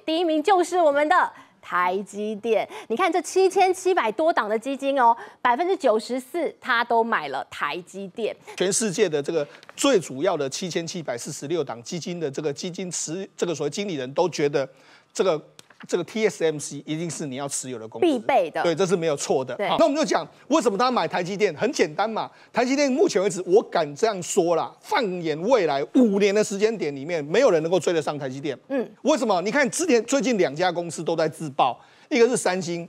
第一名就是我们的台积电。你看这七千七百多档的基金哦，百分之九十四他都买了台积电。全世界的这个最主要的七千七百四十六档基金的这个基金持这个所谓经理人都觉得这个。这个 T S M C 一定是你要持有的公司必备的，对，这是没有错的。那我们就讲为什么大家买台积电，很简单嘛。台积电目前为止，我敢这样说啦，放眼未来五年的时间点里面，没有人能够追得上台积电。嗯，为什么？你看之前最近两家公司都在自爆，一个是三星。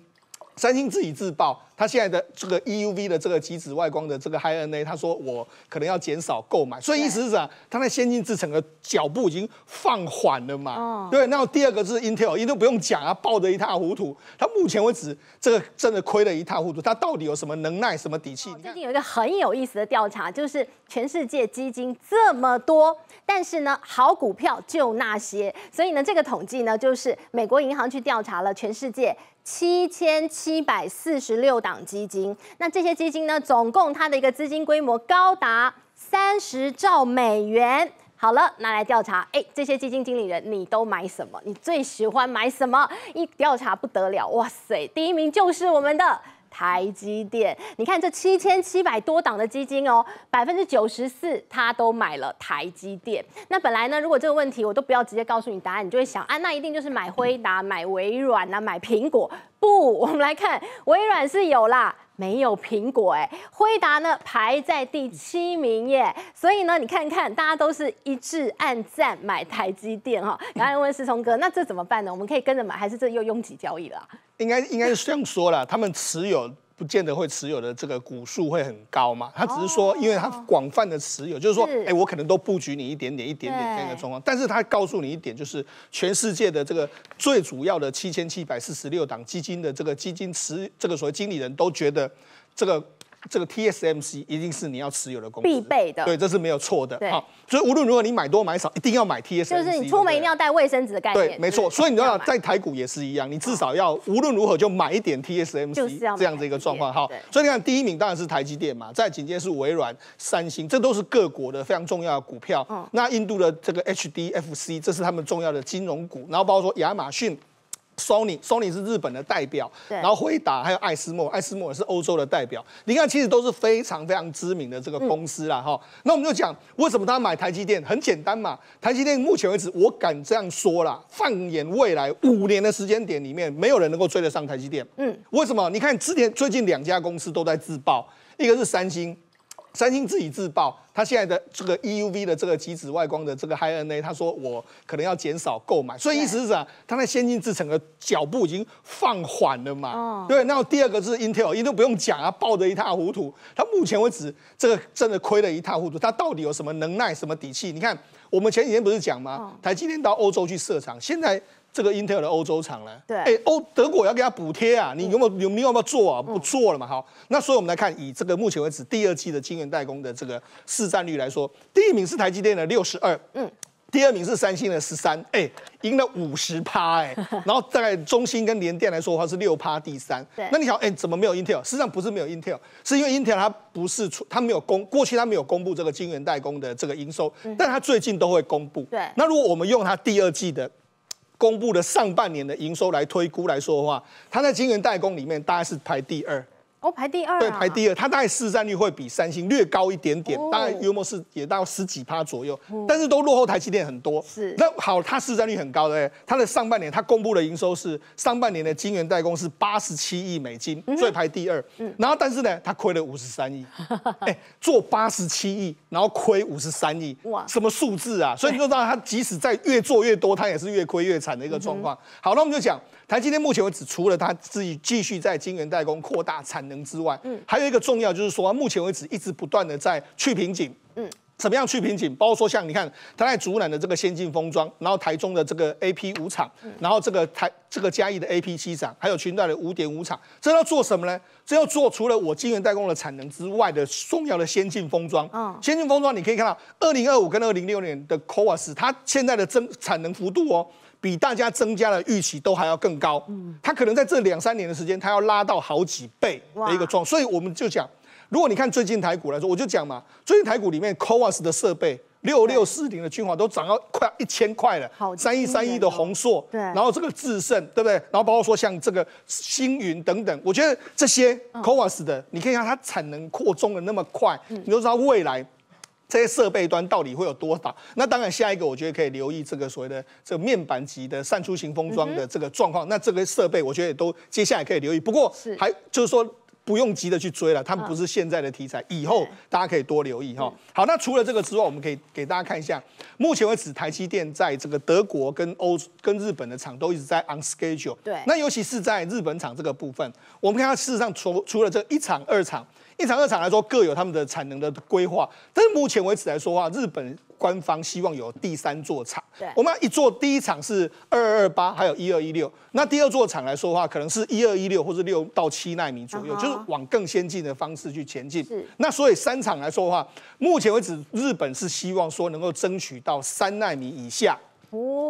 三星自己自曝，他现在的这个 EUV 的这个极紫外光的这个 HiN A，他说我可能要减少购买，所以意思是么？他在先进制程的脚步已经放缓了嘛。对，那第二个是 Intel，印度不用讲啊，爆的一塌糊涂。他目前为止，这个真的亏得一塌糊涂。他到底有什么能耐，什么底气？最近有一个很有意思的调查，就是全世界基金这么多，但是呢，好股票就那些。所以呢，这个统计呢，就是美国银行去调查了全世界。七千七百四十六档基金，那这些基金呢？总共它的一个资金规模高达三十兆美元。好了，拿来调查，哎，这些基金经理人，你都买什么？你最喜欢买什么？一调查不得了，哇塞，第一名就是我们的。台积电，你看这七千七百多档的基金哦，百分之九十四他都买了台积电。那本来呢，如果这个问题我都不要直接告诉你答案，你就会想，啊，那一定就是买辉达、买微软呐、买苹果。不，我们来看，微软是有啦，没有苹果哎。辉达呢排在第七名耶，所以呢，你看看大家都是一致按赞买台积电哈。然后问思聪哥，那这怎么办呢？我们可以跟着买，还是这又拥挤交易了？应该应该是这样说了，他们持有不见得会持有的这个股数会很高嘛？他只是说，因为他广泛的持有，就是说，哎，我可能都布局你一点点、一点点那个状况。但是他告诉你一点，就是全世界的这个最主要的七千七百四十六档基金的这个基金持这个所谓经理人都觉得这个。这个 TSMC 一定是你要持有的公司必备的，对，这是没有错的。好，所以无论如何你买多买少，一定要买 TSMC。就是你出门一定要带卫生纸的概念。对，没错。所以你知道，在台股也是一样，你至少要无论如何就买一点 TSMC 这样的一个状况。好，所以你看第一名当然是台积电嘛，再紧接是微软、三星，这都是各国的非常重要的股票。那印度的这个 HDFC，这是他们重要的金融股，然后包括说亚马逊。Sony Sony 是日本的代表，然后惠达还有爱斯莫，爱斯莫是欧洲的代表。你看，其实都是非常非常知名的这个公司啦，哈。那我们就讲为什么他买台积电？很简单嘛，台积电目前为止，我敢这样说啦，放眼未来五年的时间点里面，没有人能够追得上台积电。嗯，为什么？你看之前最近两家公司都在自爆，一个是三星。三星自己自曝，他现在的这个 EUV 的这个极紫外光的这个 High NA，他说我可能要减少购买，所以意思是什么？他那先进制程的脚步已经放缓了嘛？对，那第二个是 Intel，Intel 不用讲啊，爆的一塌糊涂，他目前为止这个真的亏得一塌糊涂，他到底有什么能耐、什么底气？你看，我们前几天不是讲吗？他今天到欧洲去设厂，现在。这个 Intel 的欧洲厂呢？对，哎，欧德国要给他补贴啊！你有没有有你有没有做啊？不做了嘛，好。那所以我们来看，以这个目前为止第二季的晶圆代工的这个市占率来说，第一名是台积电的六十二，嗯，第二名是三星的十三，哎，赢了五十趴，哎，然后大概中芯跟联电来说的话是六趴第三。对，那你想，哎，怎么没有 Intel？实际上不是没有 Intel，是因为 Intel 它不是出，它没有公过去它没有公布这个晶圆代工的这个营收，但它最近都会公布。对，那如果我们用它第二季的。公布的上半年的营收来推估来说的话，它在晶圆代工里面大概是排第二。哦，排第二，对，排第二，它大概市占率会比三星略高一点点，大概约莫是也到十几趴左右，但是都落后台积电很多。是，那好，它市占率很高的，它的上半年它公布的营收是上半年的晶圆代工是八十七亿美金，所以排第二。然后但是呢，它亏了五十三亿，哎，做八十七亿，然后亏五十三亿，哇，什么数字啊？所以你就知道它即使在越做越多，它也是越亏越惨的一个状况。好，那我们就讲台积电目前为止，除了它自己继续在晶圆代工扩大产能。之外，嗯，还有一个重要就是说，目前为止一直不断的在去瓶颈，嗯，怎么样去瓶颈？包括说像你看，他在竹南的这个先进封装，然后台中的这个 A P 五厂，然后这个台这个嘉义的 A P 七厂，还有群带的五点五厂，这要做什么呢？这要做除了我晶圆代工的产能之外的重要的先进封装，嗯，先进封装你可以看到二零二五跟二零六年的 CoaS，它现在的增产能幅度哦。比大家增加的预期都还要更高，嗯，它可能在这两三年的时间，它要拉到好几倍的一个状，所以我们就讲，如果你看最近台股来说，我就讲嘛，最近台股里面，v 沃斯的设备，六六四零的君华都涨到快一千块了，好，三亿三亿的宏硕，对，然后这个智胜，对不对？然后包括说像这个星云等等，我觉得这些 v 沃斯的，你可以看它产能扩充的那么快，你都知道未来。这些设备端到底会有多大？那当然，下一个我觉得可以留意这个所谓的这个面板级的散出型封装的这个状况。那这个设备我觉得也都接下来可以留意。不过还就是说。不用急着去追了，他们不是现在的题材，以后大家可以多留意哈。好，那除了这个之外，我们可以给大家看一下，目前为止台积电在这个德国跟欧跟日本的厂都一直在 on schedule。对，那尤其是在日本厂这个部分，我们看，事实上除除了这一厂二厂，一厂二厂来说各有他们的产能的规划，但是目前为止来说话，日本。官方希望有第三座厂，我们一座第一厂是二二二八，还有一二一六。那第二座厂来说的话，可能是一二一六或是六到七纳米左右，就是往更先进的方式去前进。那所以三厂来说的话，目前为止日本是希望说能够争取到三纳米以下。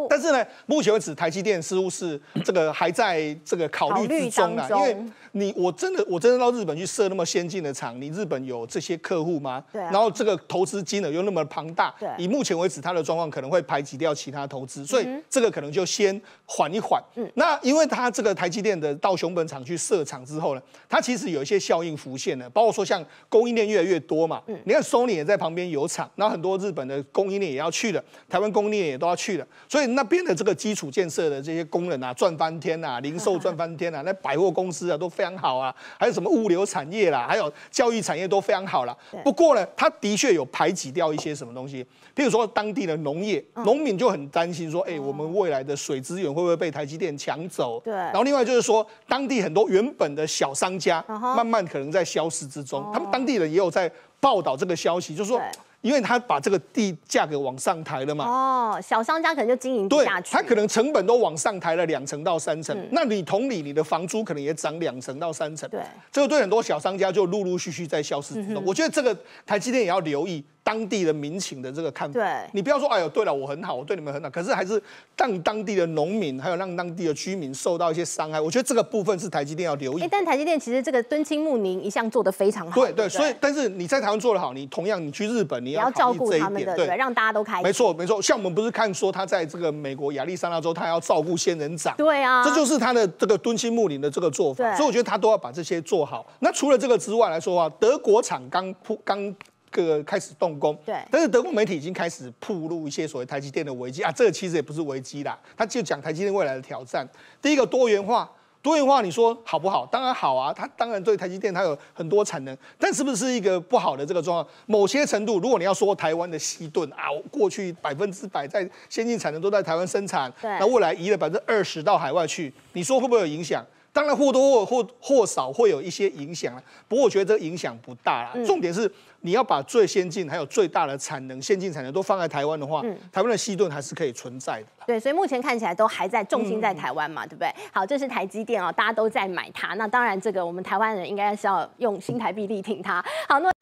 但是呢，目前为止，台积电似乎是这个还在这个考虑之中啊。因为你，我真的，我真的到日本去设那么先进的厂，你日本有这些客户吗？对。然后这个投资金额又那么庞大，对。以目前为止，它的状况可能会排挤掉其他投资，所以这个可能就先缓一缓。嗯。那因为它这个台积电的到熊本厂去设厂之后呢，它其实有一些效应浮现了，包括说像供应链越来越多嘛。嗯。你看 Sony 也在旁边有厂，然后很多日本的供应链也要去了，台湾供应链也都要去了。所以那边的这个基础建设的这些工人啊，赚翻天呐！零售赚翻天呐！那百货公司啊，都非常好啊。还有什么物流产业啦，还有教育产业都非常好啦。不过呢，它的确有排挤掉一些什么东西，比如说当地的农业，农民就很担心说：哎，我们未来的水资源会不会被台积电抢走？对。然后另外就是说，当地很多原本的小商家，慢慢可能在消失之中。他们当地人也有在报道这个消息，就是说。因为他把这个地价格往上抬了嘛，哦，小商家可能就经营不下去，他可能成本都往上抬了两成到三成。那你同理，你的房租可能也涨两成到三成。对，这个对很多小商家就陆陆续续在消失。我觉得这个台积电也要留意当地的民情的这个看法。对，你不要说，哎呦，对了，我很好，我对你们很好，可是还是让当地的农民还有让当地的居民受到一些伤害。我觉得这个部分是台积电要留意。哎，但台积电其实这个敦亲睦宁一向做的非常好。对对，所以但是你在台湾做的好，你同样你去日本你。也要照顾他们的，对，让大家都开心。没错，没错。像我们不是看说他在这个美国亚利桑那州，他要照顾仙人掌。对啊，这就是他的这个敦亲睦邻的这个做法。所以我觉得他都要把这些做好。那除了这个之外来说啊，德国厂刚铺、刚个开始动工。对。但是德国媒体已经开始曝露一些所谓台积电的危机啊，这个其实也不是危机啦，他就讲台积电未来的挑战。第一个多元化。多元化，你说好不好？当然好啊，它当然对台积电它有很多产能，但是不是一个不好的这个状况？某些程度，如果你要说台湾的西顿啊，过去百分之百在先进产能都在台湾生产，那未来移了百分之二十到海外去，你说会不会有影响？当然或多或少或或少会有一些影响了，不过我觉得这影响不大啦。重点是你要把最先进还有最大的产能、先进产能都放在台湾的话，台湾的细顿还是可以存在的。对，所以目前看起来都还在重心在台湾嘛，对不对？好，这是台积电哦，大家都在买它。那当然，这个我们台湾人应该是要用新台币力挺它。好，那。